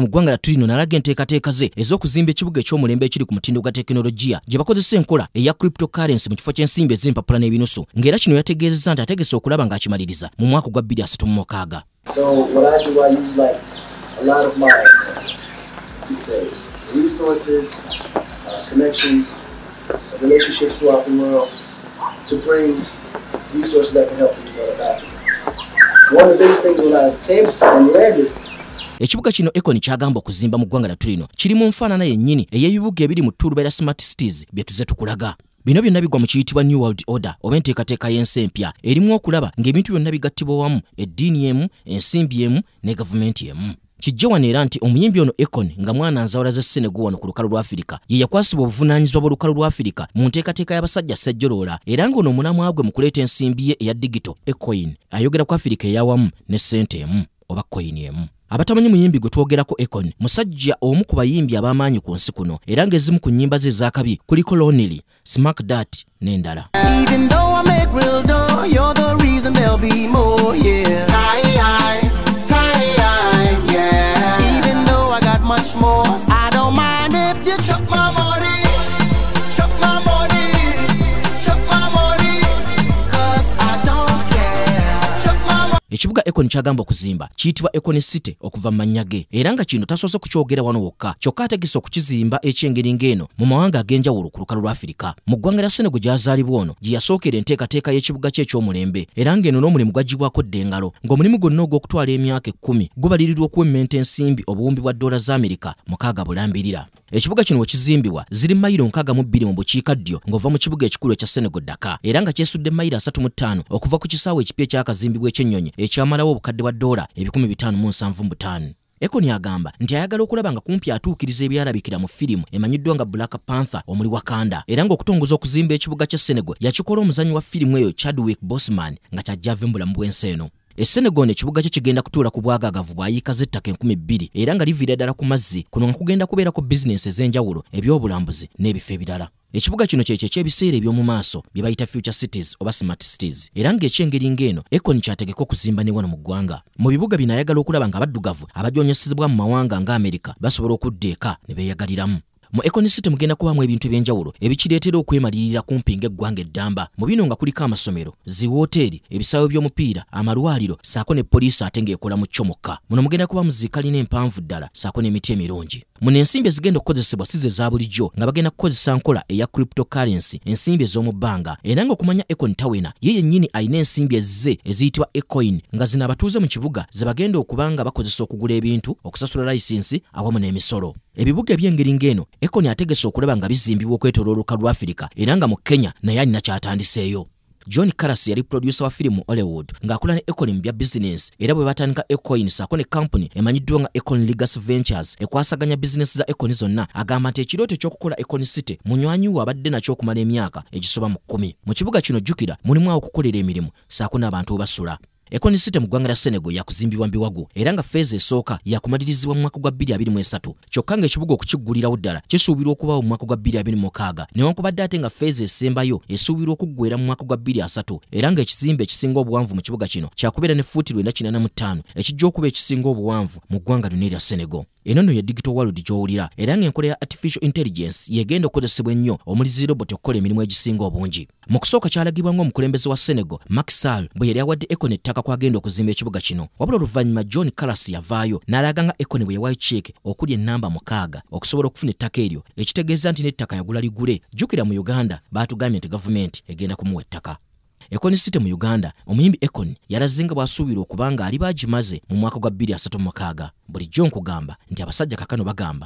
mu ggwanga lattu lino nalaga enteekateeka ze ez'okuzimba ekibuga eky'omulembe ekiri ku mutindo gwa tekinologiya gye bakozesa enkola eya cryptocurrency mu kifo ky'ensimbi ez'empapula n'ebinusu ng'era kino yategeezezza nti ategese okulaba ng'akimaliriza mu mwaka gwa 2006 uh, One of the biggest things when I came to and landed ekibuga kino econi kyagamba okuzimba mu ggwanga lattu lino kiri mu nfaanana yennyini ey'ebibuga ebiri mu ttulubaira smart cities bye tuze tukulaga bino byonna bigwa mu kiyitibwa new world order oba enteekateeka y'ensi empya erimu okulaba ng'ebintu byonna bigattibwa wamu eddiini emu ensimbi emu ne gavumenti emu kijja wano era nti omuyimbi ono econ nga mwana nzawala ze senego wano ku lukalu lwa afirika ye yakwasibwa obuvunaanyizibwa bw'olukalu lwa afirika mu nteekateeka y'abasajja sejjoloola era ng'ono omulamwa gwe mu kuleeta ensimbi ye eya digito ecoin ayogera ku afirika eyawamu ne sente emu oba koyini emu abatamanyi muyimbi gwe twogerako econ musajja omu ku bayimbi ab'amaanyi ku nsi kuno era ng'ezimu ku nnyimba ze ez'akabi kuliko lonely smack dat n'endala Even though I make real you're the reason there'll be more, yeah. ekoni kyagamba okuzimba kiyitibwa ekoni city okuva mu mannyage era nga kino tasoose kukyogera wano wokka kyokka ategese okukizimba ekyengeri ng'eno mu mawanga ag'enjawulo ku lukalu lwa afirika mu ggwanga lya senego gy'azaalibwa ono gye yasookera enteekateeka y'ekibuga kye eky'omulembe era ng'eno n'omulimu gwaggibwako dde engalo ng'omulimu gwonna ogw'okutwala emyaka ekkumi gubalirirwa okuwemmenta ensimbi obuwumbi bwa dola za amerika mukaaga bulambirira ekibuga kino wekizimbibwa ziri mayiro 62 mu bukiika ddyo ng'ova mu kibuga ekikulu ekya senego ddaka era nga kyesudde mayiro 35 okuva ku kisaawa ekipya ekyakazimbibwa ekyennyonyi ekyamala yasalawo obukadde bwa dola 575 ekon agamba nti ayagala okulaba nga kumpi atuukiriza ebyalabikira mu firimu emanyiddwa nga black panther omuli wakanda era ng'okutongoza okuzimba ekibuga kya senegal yakikola omuzanyi wa firimu eyo chadwick bosman nga kyajja ave mu bulamu bw'ensi eno esenego nekibuga kye kigenda kutuula ku bwagagavu bwayiika z'ettaka 20 era nga liviira ddala ku mazzi kuno nga kugenda kubeerako bizinensi ez'enjawulo ebyobulambuzi n'ebifo ebirala ekibuga kino kyekyekyo ebiseera eby'omu maaso bye bayita future cities oba smart cities era ng'ekyengeri ng'eno econ kyategeka okuzimba ne wano mu ggwanga mu bibuga bino ayagala okulaba ng'abaddugavu abajonyesezebwa mu mawanga nga amerika basobola okudda eka ne beeyagaliramu mu ekonisiti mugenda kubaamu ebintu eby'enjawulo ebikireetera okwemalirira kumpi ng'eggwanga eddamba mu bino nga kuliko amasomero zi wooteeri ebisaawo by'omupiira amalwaliro saako ne poliisi ate ng'ekola mu kyo mukka muno mugenda kubaamu zikalina empanvu ddala saako n'emiti emirungi muno ensimbi ezigenda okukozesebwa si ze za bulijjo nga bagenda kukozesa nkola eya cryptocurrency ensimbi ez'omu bbanga era ng'okumanya econ tawena ye yennyini alina ensimbi ezize eziyitibwa ecoin nga zino abatuuze mu kibuga ze bagenda okuba nga bakozesa okugula ebintu okusasula layisinsi awamu n'emisolo ebibuga eby'engeri ng'eno ekoni ategese okulaba nga bizimbibwa okwetoola oluka lwa afirika era nga mu kenya naye alina kyatandiseeyo john caras yali producer wa firimu hollywood ng'akola ne ekoni mu bya bizinensi era bwe batandika ecoin saako ne kampuni emanyiddwa nga econ legas ventures ekwasaganya bizinesi za ekoni zonna agamba nti ekirooto ekyokukola econ city munywanyiwe abadde nakyo okumala emyaka egisoba mu kkumi mu kibuga kino jjukira mulimu awo okukolera emirimu saako n'abantu webasula ekonisite mu ggwanga lya senego yakuzimbibwa mbiwago era nga feeza esooka yakumalirizibwa mu mwaka gwa 223 kyokka ngaekibuga okukiggulirawo ddala kisuubirwa okubaawo mu mwaka gwa 26 newankubadde ate nga feeza esembayo esuubirwa okuggwera mu mwaka gwa 23 era ngaekizimbe ekisinga obuwanvu mu kibuga kino kyakubeera ne futi 985 ekijja okuba ekisinga obuwanvu mu ggwanga lyonna erya senego eno nno ye digital world gy'owulira era ng'enkola ya artificial intelligence yegenda okukozesebwa ennyo omulizi robot okukola emirimu egisinga obungi mu kusooka kyalagibwa ng'omukulembeze wa senegal maxal bwe yali awadde econ ettaka kwagenda okuzimba ekibuga kino wabula oluvannyuma john callas yavaayo n'alaga nga econ bwe yawayi cheke okuli ennamba mukaaga okusobola okufuna ettaka eryo ekitegeeza nti n'ettaka yagula ligule jjukira mu uganda baatugambye nti gavumenti egenda kumuwa ettaka ekoni site mu uganda omuyimbi ekoni yalazinga nga bw'asuubirwa okuba ng'ali baagimaze mu mwaka gwa 2036 bulijjo nkugamba nti abasajja kakano bagamba